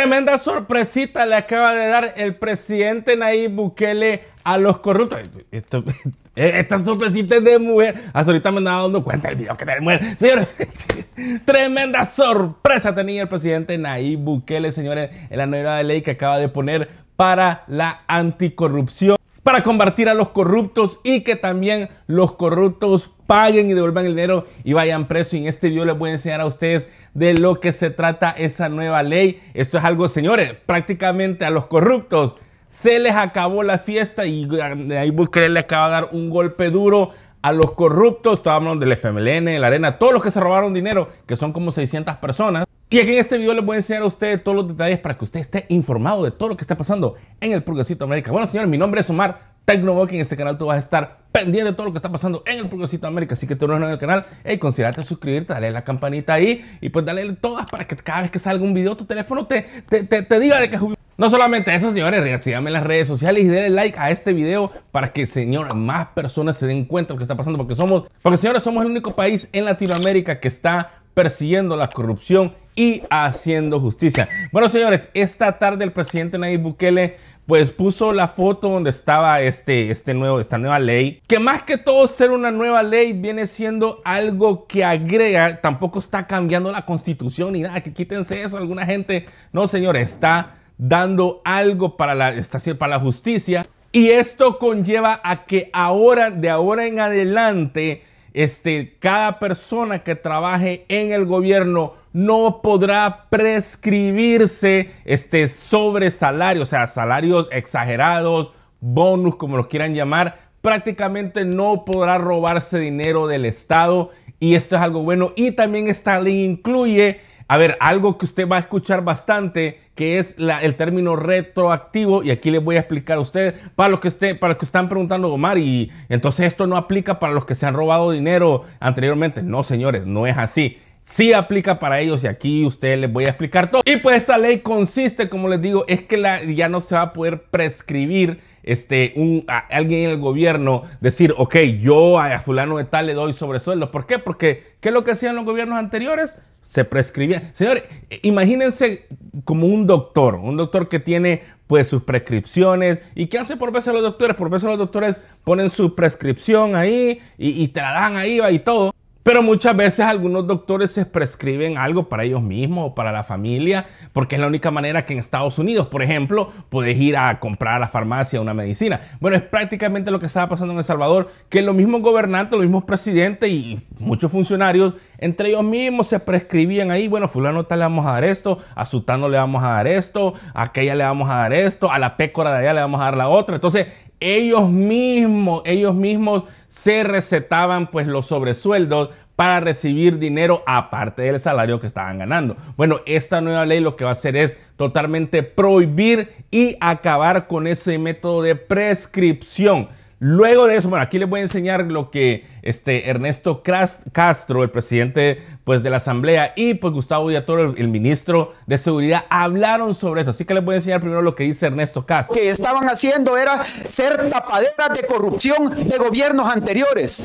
Tremenda sorpresita le acaba de dar el presidente Nayib Bukele a los corruptos. Esto, eh, estas sorpresitas de mujer. Hasta ahorita me andaba dando cuenta el video que tenía mujer. Señores, tremenda sorpresa tenía el presidente Nayib Bukele, señores, en la nueva ley que acaba de poner para la anticorrupción para combatir a los corruptos y que también los corruptos paguen y devuelvan el dinero y vayan presos. Y en este video les voy a enseñar a ustedes de lo que se trata esa nueva ley. Esto es algo, señores, prácticamente a los corruptos se les acabó la fiesta y de ahí Bukele le acaba de dar un golpe duro a los corruptos, estábamos del FMLN, en la Arena, todos los que se robaron dinero, que son como 600 personas. Y aquí en este video les voy a enseñar a ustedes todos los detalles para que usted esté informado de todo lo que está pasando en el Progresito América. Bueno, señores, mi nombre es Omar Tecnoboc. En este canal tú vas a estar pendiente de todo lo que está pasando en el Progresito América. Así que te en el canal, y considerate suscribirte, dale la campanita ahí y pues dale todas para que cada vez que salga un video tu teléfono te, te, diga de que no solamente eso, señores, reactivame en las redes sociales y denle like a este video para que, señores, más personas se den cuenta de lo que está pasando, porque somos, porque señores, somos el único país en Latinoamérica que está persiguiendo la corrupción y haciendo justicia. Bueno, señores, esta tarde el presidente Nayib Bukele pues puso la foto donde estaba este, este nuevo, esta nueva ley, que más que todo ser una nueva ley viene siendo algo que agrega, tampoco está cambiando la constitución ni nada, que quítense eso, alguna gente, no señores, está dando algo para la, para la justicia y esto conlleva a que ahora, de ahora en adelante, este, cada persona que trabaje en el gobierno no podrá prescribirse este, sobre o sea, salarios exagerados, bonus, como lo quieran llamar, prácticamente no podrá robarse dinero del Estado y esto es algo bueno. Y también esta ley incluye, a ver, algo que usted va a escuchar bastante, que es el término retroactivo, y aquí les voy a explicar a ustedes, para los que, esté, para que están preguntando, Omar, y entonces esto no aplica para los que se han robado dinero anteriormente. No, señores, no es así sí aplica para ellos y aquí ustedes les voy a explicar todo. Y pues esta ley consiste, como les digo, es que ya no se va a poder prescribir este, un, alguien en el gobierno decir, ok, yo a, fulano de tal le doy sobresueldo. ¿Por qué? Porque, ¿qué es lo que hacían los gobiernos anteriores? Se prescribían. Señores, eh, imagínense como un doctor, un doctor que tiene pues sus prescripciones. ¿Y qué hace por veces los doctores? Por veces los doctores ponen su prescripción ahí y, y te la dan ahí va, y todo. Pero muchas veces algunos doctores se prescriben algo para ellos mismos o para la familia, porque es la única manera que en Estados Unidos, por ejemplo, puedes ir a comprar a la farmacia una medicina. Bueno, es prácticamente lo que estaba pasando en El Salvador, que los mismos gobernantes, los mismos presidentes y muchos funcionarios, entre ellos mismos se prescribían ahí, bueno, fulano tal le vamos a dar esto, a Sutano le vamos a dar esto, a aquella le vamos a dar esto, a la pécora de allá le vamos a dar la otra. Entonces, ellos mismos, ellos mismos se recetaban pues los sobresueldos para recibir dinero aparte del salario que estaban ganando. Bueno, esta nueva ley lo que va a hacer es totalmente prohibir y acabar con ese método de prescripción Luego de eso, bueno, aquí les voy a enseñar lo que este Ernesto Castro, el presidente pues, de la Asamblea, y pues Gustavo Villatoro, el, ministro de Seguridad, hablaron sobre eso. Así que les voy a enseñar primero lo que dice Ernesto Castro. Lo que estaban haciendo era ser tapaderas de corrupción de gobiernos anteriores.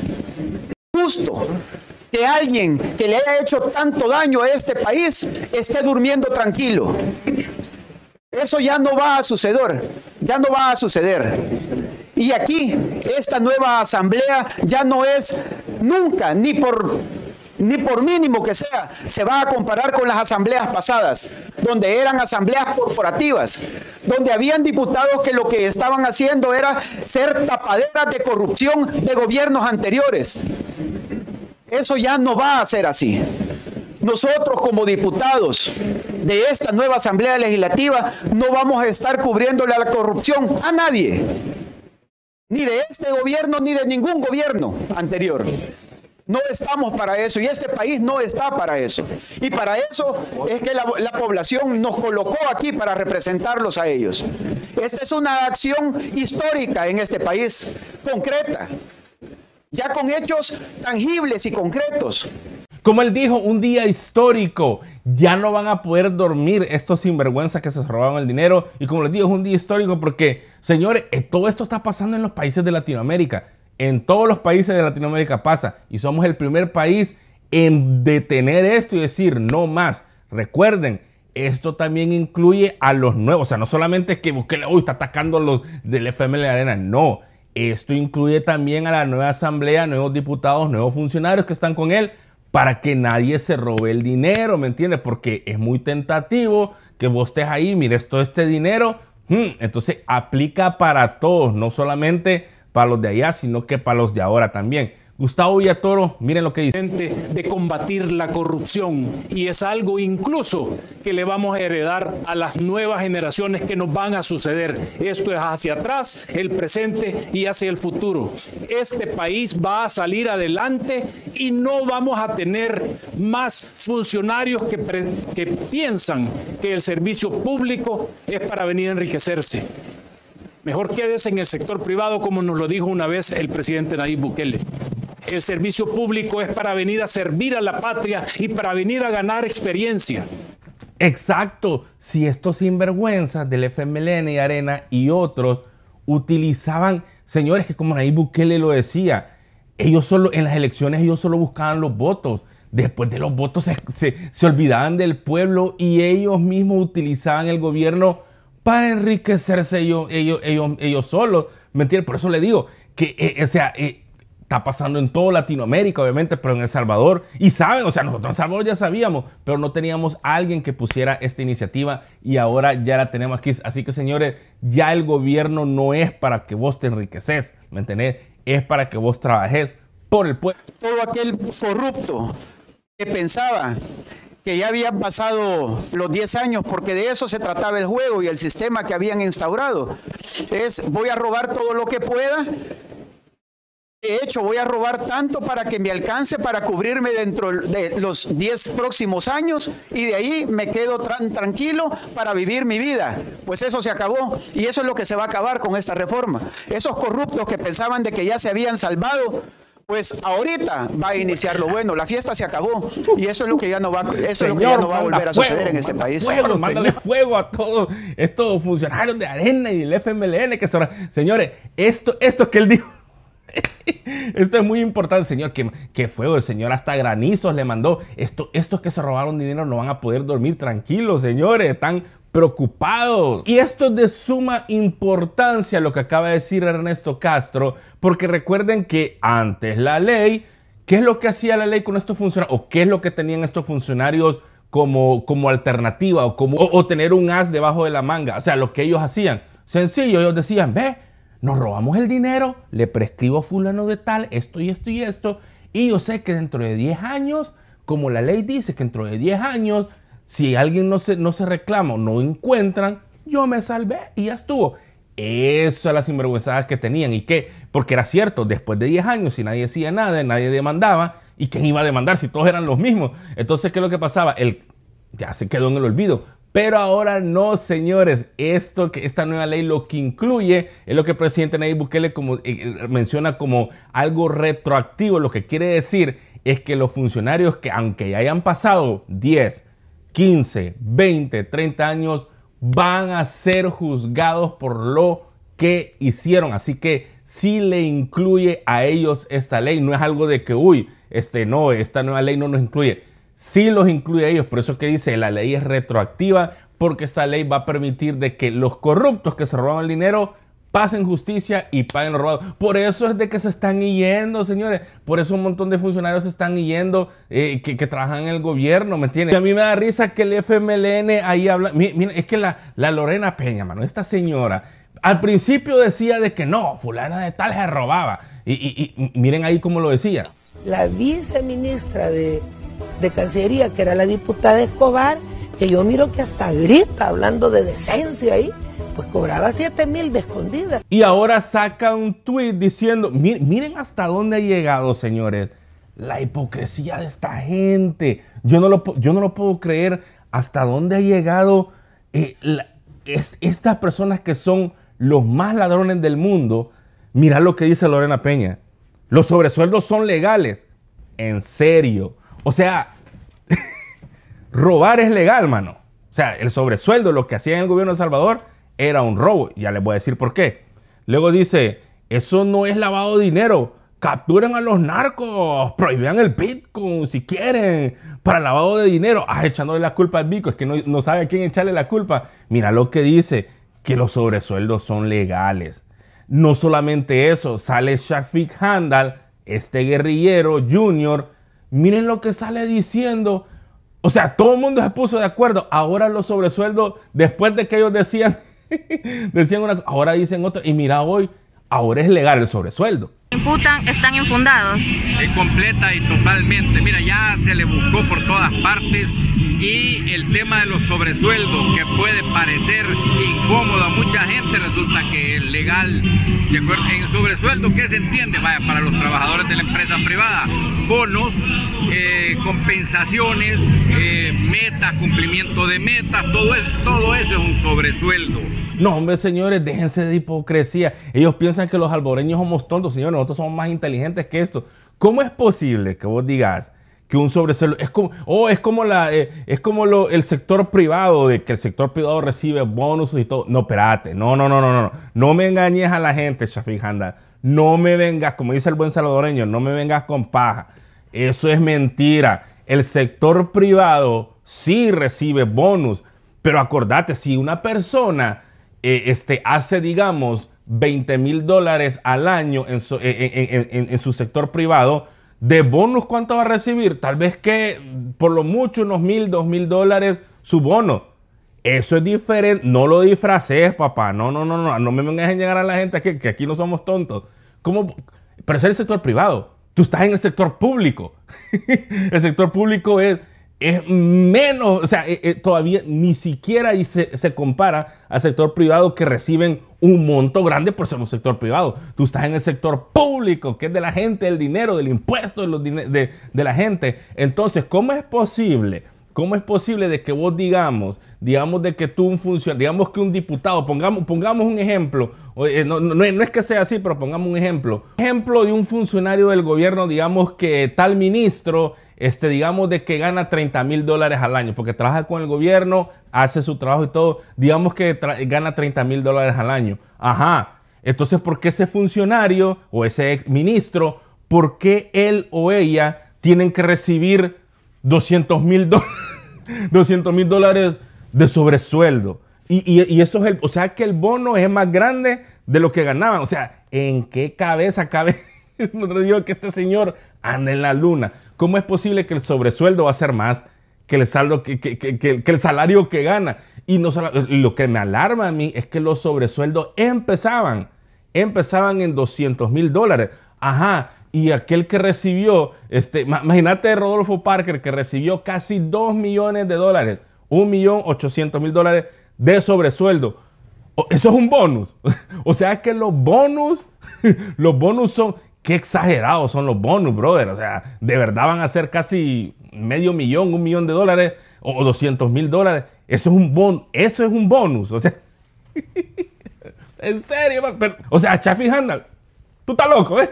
Justo que alguien que le haya hecho tanto daño a este país esté durmiendo tranquilo. Eso ya no va a suceder, ya no va a suceder. Y aquí, esta nueva asamblea ya no es nunca, ni por ni por mínimo que sea, se va a comparar con las asambleas pasadas, donde eran asambleas corporativas, donde habían diputados que lo que estaban haciendo era ser tapaderas de corrupción de gobiernos anteriores. Eso ya no va a ser así. Nosotros como diputados de esta nueva Asamblea Legislativa no vamos a estar cubriéndole a la corrupción a nadie ni de este gobierno ni de ningún gobierno anterior. No estamos para eso y este país no está para eso. Y para eso es que la, población nos colocó aquí para representarlos a ellos. Esta es una acción histórica en este país, concreta, ya con hechos tangibles y concretos. Como él dijo, un día histórico. Ya no van a poder dormir estos sinvergüenzas que se robaban el dinero. Y como les digo, es un día histórico porque, señores, eh, todo esto está pasando en los países de Latinoamérica. En todos los países de Latinoamérica pasa. Y somos el primer país en detener esto y decir, no más. Recuerden, esto también incluye a los nuevos. O sea, no solamente que la uy, está atacando los del FML de Arena. No, esto incluye también a la nueva asamblea, nuevos diputados, nuevos funcionarios que están con él para que nadie se robe el dinero, ¿me entiendes? Porque es muy tentativo que vos estés ahí, mires todo este dinero. Hmm, entonces aplica para todos, no solamente para los de allá, sino que para los de ahora también. Gustavo Villatoro, miren lo que dice. De combatir la corrupción y es algo incluso que le vamos a heredar a las nuevas generaciones que nos van a suceder. Esto es hacia atrás, el presente y hacia el futuro. Este país va a salir adelante y no vamos a tener más funcionarios que, que piensan que el servicio público es para venir a enriquecerse. Mejor quédese en el sector privado, como nos lo dijo una vez el presidente Nayib Bukele. El servicio público es para venir a servir a la patria y para venir a ganar experiencia. Exacto. Si estos sinvergüenzas del FMLN y Arena y otros utilizaban, señores, que como Nayib Bukele lo decía, ellos solo, en las elecciones ellos solo buscaban los votos. Después de los votos se, olvidaban del pueblo y ellos mismos utilizaban el gobierno para enriquecerse ellos, ellos, ellos, solos. ¿Me entiendes? Por eso le digo que, eh, o sea, eh, Está pasando en toda Latinoamérica, obviamente, pero en El Salvador. Y saben, o sea, nosotros en El Salvador ya sabíamos, pero no teníamos alguien que pusiera esta iniciativa y ahora ya la tenemos aquí. Así que, señores, ya el gobierno no es para que vos te enriqueces, ¿me entendés? Es para que vos trabajes por el pueblo. Todo aquel corrupto que pensaba que ya habían pasado los 10 años, porque de eso se trataba el juego y el sistema que habían instaurado. Es, voy a robar todo lo que pueda he hecho, voy a robar tanto para que me alcance para cubrirme dentro de los 10 próximos años y de ahí me quedo tranquilo para vivir mi vida. Pues eso se acabó y eso es lo que se va a acabar con esta reforma. Esos corruptos que pensaban de que ya se habían salvado, pues ahorita va a iniciar lo bueno, la fiesta se acabó y eso es lo que ya no va, eso es lo que ya no va a volver a suceder en este país. Fuego, mándale fuego a todos estos funcionarios de Arena y el FMLN que son, Señores, esto, esto que él dijo Esto es muy importante, Señor. Que, que fuego, el Señor hasta granizos le mandó. Esto, estos que se robaron dinero no van a poder dormir tranquilos, señores. Están preocupados. Y esto es de suma importancia lo que acaba de decir Ernesto Castro, porque recuerden que antes la ley, ¿qué es lo que hacía la ley con estos funcionarios? ¿O qué es lo que tenían estos funcionarios? Como, como, alternativa o, como, o, tener un as debajo de la manga. O sea, lo que ellos hacían. Sencillo, ellos decían, ve, nos robamos el dinero, le prescribo a fulano de tal, esto y esto y esto, y yo sé que dentro de 10 años, como la ley dice que dentro de 10 años, si alguien no se, no se reclama o no encuentran, yo me salvé y ya estuvo. Esas las sinvergüenzadas que tenían y qué? porque era cierto, después de 10 años, si nadie decía nada, nadie demandaba, ¿y quién iba a demandar si todos eran los mismos? Entonces, ¿qué es lo que pasaba? ya se quedó en el olvido, pero ahora no, señores, esto que esta nueva ley lo que incluye es lo que el presidente Nayib Bukele como, eh, eh, menciona como algo retroactivo, lo que quiere decir es que los funcionarios que aunque ya hayan pasado 10, 15, 20, 30 años, van a ser juzgados por lo que hicieron. Así que si sí le incluye a ellos esta ley, no es algo de que, uy, este no, esta nueva ley no nos incluye sí los incluye a ellos. Por eso es que dice, la ley es retroactiva, porque esta ley va a permitir de que los corruptos que se roban el dinero pasen justicia y paguen lo robado. Por eso es de que se están yendo, señores. Por eso un montón de funcionarios se están yendo eh, que, trabajan en el gobierno, ¿me entiendes? Y a mí me da risa que el FMLN ahí habla... Miren, es que la, Lorena Peña, mano, esta señora... Al principio decía de que no, fulana de tal se robaba. Y, y miren ahí cómo lo decía. La viceministra de de Cancillería, que era la diputada Escobar, que yo miro que hasta grita hablando de decencia ahí, pues cobraba 7 mil de escondidas. Y ahora saca un tuit diciendo, miren, hasta dónde ha llegado, señores, la hipocresía de esta gente. Yo no lo, yo no lo puedo creer hasta dónde ha llegado eh, estas personas que son los más ladrones del mundo. mira lo que dice Lorena Peña. Los sobresueldos son legales. En serio. O sea, robar es legal, mano. O sea, el sobresueldo, lo que hacía en el gobierno de Salvador, era un robo. Ya les voy a decir por qué. Luego dice, eso no es lavado de dinero. Capturen a los narcos, prohíban el Bitcoin si quieren, para lavado de dinero. Ah, echándole la culpa al Bitcoin, es que no, sabe a quién echarle la culpa. Mira lo que dice, que los sobresueldos son legales. No solamente eso, sale Shafiq Handal, este guerrillero junior, Miren lo que sale diciendo. O sea, todo el mundo se puso de acuerdo. Ahora los sobresueldos, después de que ellos decían, decían una cosa, ahora dicen otra. Y mira hoy, ahora es legal el sobresueldo. Imputan, están infundados. Es completa y totalmente. Mira, ya se le buscó por todas partes y el tema de los sobresueldos que puede parecer incómodo a mucha gente resulta que es legal. En sobresueldo, ¿qué se entiende? para los trabajadores de la empresa privada, bonos, eh, compensaciones, eh, metas, cumplimiento de metas, todo, eso, todo eso es un sobresueldo. No, hombre, señores, déjense de hipocresía. Ellos piensan que los alboreños somos tontos, señores. Nosotros somos más inteligentes que esto. ¿Cómo es posible que vos digas que un sobresueldo. Es como, oh, es como, la, eh, es como lo, el sector privado, de que el sector privado recibe bonos y todo. No, espérate, no, no, no, no, no. No me engañes a la gente, Shafiq Handal. No me vengas, como dice el buen salvadoreño, no me vengas con paja. Eso es mentira. El sector privado sí recibe bonus, pero acordate, si una persona eh, este, hace, digamos, 20 mil dólares al año en eh, en su sector privado, de bonus, ¿cuánto va a recibir? Tal vez que por lo mucho unos mil, dos mil dólares su bono. Eso es diferente. No lo disfraces, papá. No, no, no, no. No me vengas a llegar a la gente que, que aquí no somos tontos. ¿Cómo? Pero es el sector privado. Tú estás en el sector público. el sector público es es menos, o sea, eh, eh, todavía ni siquiera se, compara al sector privado que reciben un monto grande por ser un sector privado. Tú estás en el sector público, que es de la gente, del dinero, del impuesto de, los de, de la gente. Entonces, ¿cómo es posible? ¿Cómo es posible de que vos digamos, digamos de que tú un funcionario, digamos que un diputado, pongamos, pongamos un ejemplo, eh, no, no, es que sea así, pero pongamos un ejemplo, ejemplo de un funcionario del gobierno, digamos que tal ministro este, digamos de que gana 30 mil dólares al año, porque trabaja con el gobierno, hace su trabajo y todo, digamos que gana 30 mil dólares al año. Ajá, entonces, ¿por qué ese funcionario o ese ex ministro, por qué él o ella tienen que recibir 200 mil dólares de sobresueldo? Y, y, eso es el, o sea que el bono es más grande de lo que ganaban. O sea, ¿en qué cabeza cabe? digo que este señor anda en la luna. ¿Cómo es posible que el sobresueldo va a ser más que el, salario que gana? Y lo que me alarma a mí es que los sobresueldos empezaban, empezaban en 200 mil dólares. Ajá, y aquel que recibió, este, imagínate Rodolfo Parker que recibió casi 2 millones de dólares, 1.800.000 dólares de sobresueldo. Eso es un bonus. O sea que los bonus, los bonus son, qué exagerados son los bonus, brother. O sea, de verdad van a ser casi medio millón, un millón de dólares o 200 mil dólares. Eso es un bonus. Eso es un bonus. O sea, en serio, o sea, Chaffy Handel, tú estás loco, ¿eh?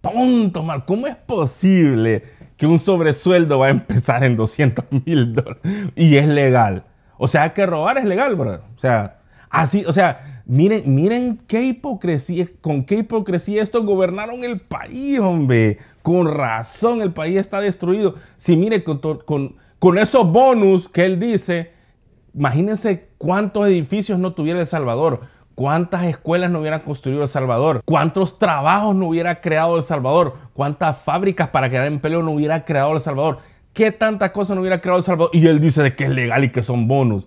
Tonto, Mar, ¿cómo es posible que un sobresueldo va a empezar en 200 mil dólares? Y es legal. O sea, que robar es legal, brother. O sea, así, o sea, Miren, miren qué hipocresía, con qué hipocresía estos gobernaron el país, hombre. Con razón, el país está destruido. Si miren, mire, con, esos bonus que él dice, imagínense cuántos edificios no tuviera El Salvador, cuántas escuelas no hubiera construido El Salvador, cuántos trabajos no hubiera creado El Salvador, cuántas fábricas para crear empleo no hubiera creado El Salvador, qué tantas cosas no hubiera creado El Salvador. Y él dice que es legal y que son bonus.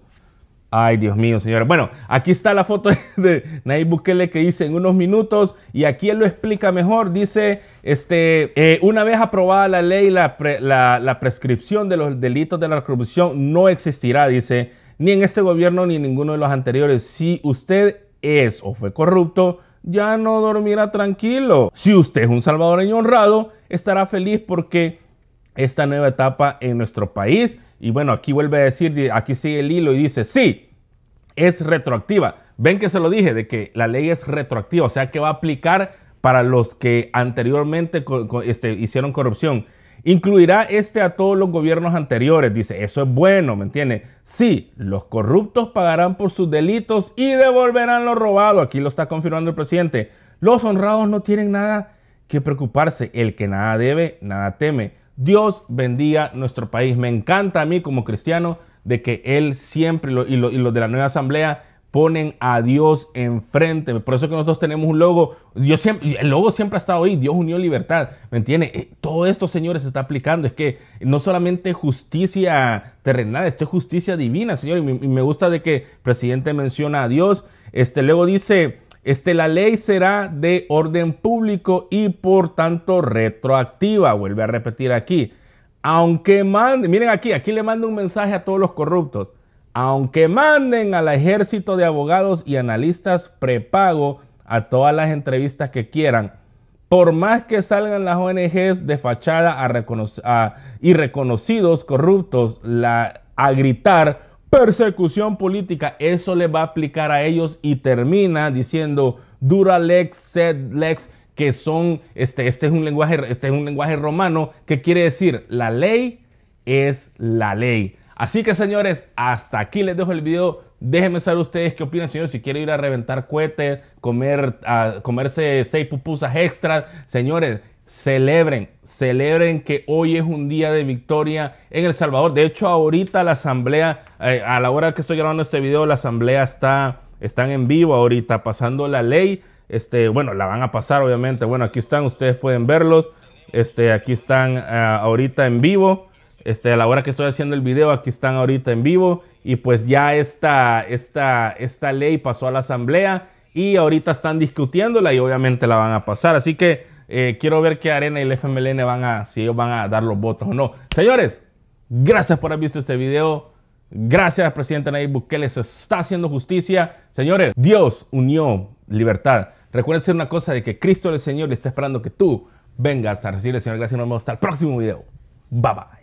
Ay, Dios mío, señora. Bueno, aquí está la foto de Nayib Bukele que dice en unos minutos y aquí él lo explica mejor. Dice, este, eh, una vez aprobada la ley, la, la prescripción de los delitos de la corrupción no existirá, dice, ni en este gobierno ni en ninguno de los anteriores. Si usted es o fue corrupto, ya no dormirá tranquilo. Si usted es un salvadoreño honrado, estará feliz porque esta nueva etapa en nuestro país. Y bueno, aquí vuelve a decir, aquí sigue el hilo y dice, sí, es retroactiva. Ven que se lo dije, de que la ley es retroactiva, o sea que va a aplicar para los que anteriormente este, hicieron corrupción. Incluirá este a todos los gobiernos anteriores, dice, eso es bueno, ¿me entiende? Sí, los corruptos pagarán por sus delitos y devolverán lo robado, aquí lo está confirmando el presidente. Los honrados no tienen nada que preocuparse, el que nada debe, nada teme. Dios bendiga nuestro país. Me encanta a mí como cristiano de que Él siempre y, lo, los de la nueva asamblea ponen a Dios enfrente. Por eso que nosotros tenemos un logo. Dios siempre, el logo siempre ha estado ahí. Dios unió libertad. ¿Me entiende? Eh, todo esto, señores, se está aplicando. Es que no solamente justicia terrenal, esto es justicia divina, señor. Y me gusta de que el presidente menciona a Dios. Este, luego dice, este, la ley será de orden público y por tanto retroactiva, vuelve a repetir aquí. Aunque manden, miren aquí, aquí le mando un mensaje a todos los corruptos. Aunque manden al ejército de abogados y analistas prepago a todas las entrevistas que quieran, por más que salgan las ONGs de fachada a, y reconocidos corruptos la, a gritar persecución política. Eso le va a aplicar a ellos y termina diciendo dura lex, sed lex, que son, este, este, es un lenguaje, este es un lenguaje romano que quiere decir la ley es la ley. Así que señores, hasta aquí les dejo el video. Déjenme saber ustedes qué opinan, señores. Si quieren ir a reventar cohetes, comer, a ah, comerse seis pupusas extras, señores, Celebren, celebren que hoy es un día de victoria en El Salvador. De hecho, ahorita la asamblea, eh, a la hora que estoy grabando este video, la asamblea está están en vivo ahorita pasando la ley. Este, bueno, la van a pasar, obviamente. Bueno, aquí están, ustedes pueden verlos. Este, aquí están ah, ahorita en vivo. Este, a la hora que estoy haciendo el video, aquí están ahorita en vivo. Y pues ya esta, esta, esta ley pasó a la asamblea y ahorita están discutiéndola y obviamente la van a pasar. Así que eh, quiero ver qué Arena y el FMLN van a, si ellos van a dar los votos o no. Señores, gracias por haber visto este video. Gracias, presidente Nayib que les está haciendo justicia. Señores, Dios, unión, libertad. Recuerden ser una cosa de que Cristo el Señor le está esperando que tú vengas a recibir el Señor. Gracias y nos vemos hasta el próximo video. Bye bye.